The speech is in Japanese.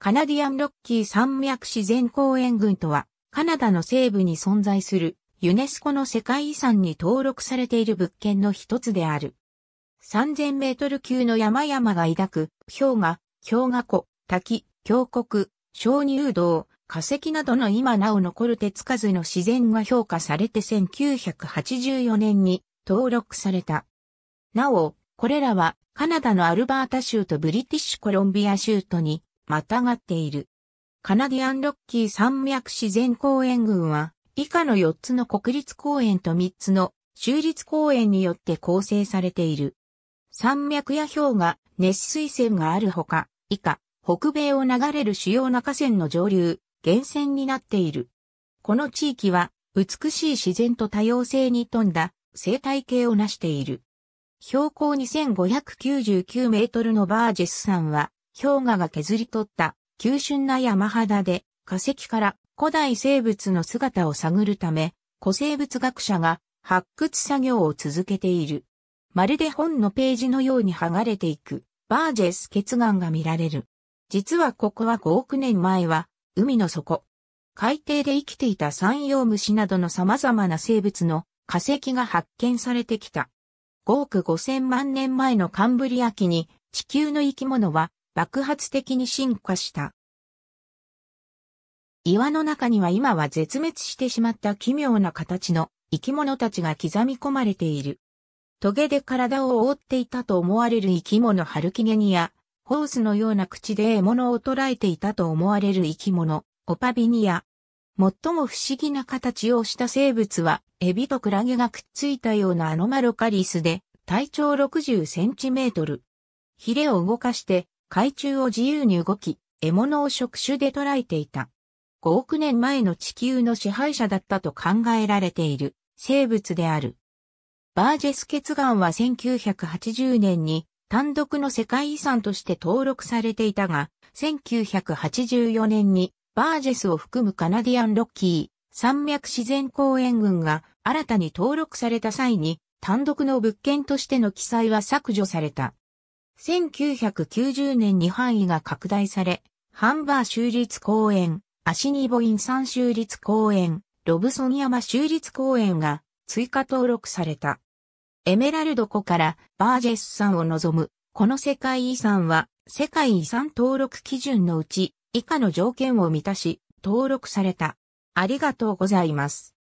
カナディアンロッキー山脈自然公園群とは、カナダの西部に存在するユネスコの世界遺産に登録されている物件の一つである。3000メートル級の山々が抱く氷河、氷河湖、滝、峡谷、鍾乳洞、化石などの今なお残る手つかずの自然が評価されて1984年に登録された。なお、これらはカナダのアルバータ州とブリティッシュコロンビア州とにまたがっている。カナディアンロッキー山脈自然公園群は、以下の4つの国立公園と3つの州立公園によって構成されている。山脈や氷河、熱水泉があるほか、以下、北米を流れる主要な河川の上流、源泉になっている。この地域は、美しい自然と多様性に富んだ生態系を成している。標高2599メートルのバージェス山は、氷河が削り取った急峻な山肌で化石から古代生物の姿を探るため、古生物学者が発掘作業を続けている。まるで本のページのように剥がれていくバージェス結岩が見られる。実はここは5億年前は海の底。海底で生きていた山陽虫などの様々な生物の化石が発見されてきた。5億5千万年前のカンブリア紀に地球の生き物は爆発的に進化した。岩の中には今は絶滅してしまった奇妙な形の生き物たちが刻み込まれている。トゲで体を覆っていたと思われる生き物ハルキゲニア、ホースのような口で獲物を捕らえていたと思われる生き物、オパビニア。最も不思議な形をした生物は、エビとクラゲがくっついたようなアノマロカリスで、体長60センチメートル。ヒレを動かして海中を自由に動き、獲物を触手で捕らえていた。5億年前の地球の支配者だったと考えられている生物である。バージェス欠岩は1980年に単独の世界遺産として登録されていたが、1984年にバージェスを含むカナディアンロッキー山脈自然公園群が新たに登録された際に単独の物件としての記載は削除された。1990年に範囲が拡大され、ハンバー州立公園、アシニボイン山州立公園、ロブソン山州立公園が追加登録された。エメラルド湖からバージェス山を望む、この世界遺産は世界遺産登録基準のうち以下の条件を満たし登録された。ありがとうございます。